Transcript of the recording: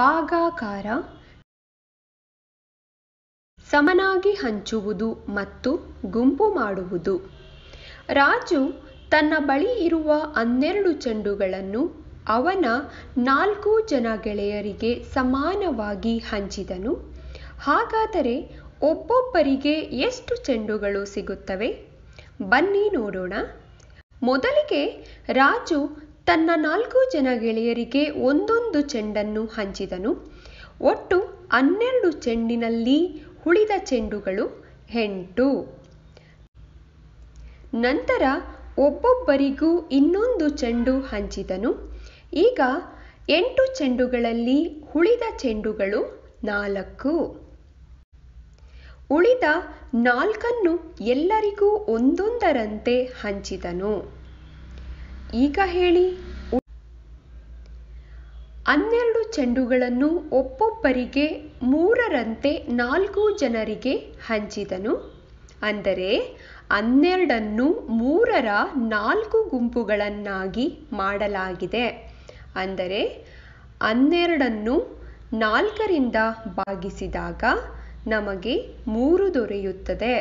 ಭಾಗಾಕಾರ ಸಮನಾಗಿ ಹಂಚುವುದು ಮತ್ತು ಗುಂಪು ಮಾಡುವುದು ರಾಜು ತನ್ನ ಬಳಿ ಇರುವ ಹನ್ನೆರಡು ಚೆಂಡುಗಳನ್ನು ಅವನ ನಾಲ್ಕು ಜನ ಗೆಳೆಯರಿಗೆ ಸಮಾನವಾಗಿ ಹಂಚಿದನು ಹಾಗಾದರೆ ಒಬ್ಬೊಬ್ಬರಿಗೆ ಎಷ್ಟು ಚೆಂಡುಗಳು ಸಿಗುತ್ತವೆ ಬನ್ನಿ ನೋಡೋಣ ಮೊದಲಿಗೆ ರಾಜು ತನ್ನ ನಾಲ್ಕು ಜನ ಗೆಳೆಯರಿಗೆ ಒಂದೊಂದು ಚೆಂಡನ್ನು ಹಂಚಿದನು ಒಟ್ಟು ಹನ್ನೆರಡು ಚೆಂಡಿನಲ್ಲಿ ಉಳಿದ ಚೆಂಡುಗಳು ಎಂಟು ನಂತರ ಒಬ್ಬೊಬ್ಬರಿಗೂ ಇನ್ನೊಂದು ಚೆಂಡು ಹಂಚಿದನು ಈಗ ಎಂಟು ಚೆಂಡುಗಳಲ್ಲಿ ಉಳಿದ ಚೆಂಡುಗಳು ನಾಲ್ಕು ಉಳಿದ ನಾಲ್ಕನ್ನು ಎಲ್ಲರಿಗೂ ಒಂದೊಂದರಂತೆ ಹಂಚಿದನು ಈಗ ಹೇಳಿ ಹನ್ನೆರಡು ಚೆಂಡುಗಳನ್ನು ಒಬ್ಬೊಬ್ಬರಿಗೆ ಮೂರರಂತೆ ನಾಲ್ಕು ಜನರಿಗೆ ಹಂಚಿದನು ಅಂದರೆ ಹನ್ನೆರಡನ್ನು ಮೂರರ ನಾಲ್ಕು ಗುಂಪುಗಳನ್ನಾಗಿ ಮಾಡಲಾಗಿದೆ ಅಂದರೆ ಹನ್ನೆರಡನ್ನು ನಾಲ್ಕರಿಂದ ಭಾಗಿಸಿದಾಗ ನಮಗೆ ಮೂರು ದೊರೆಯುತ್ತದೆ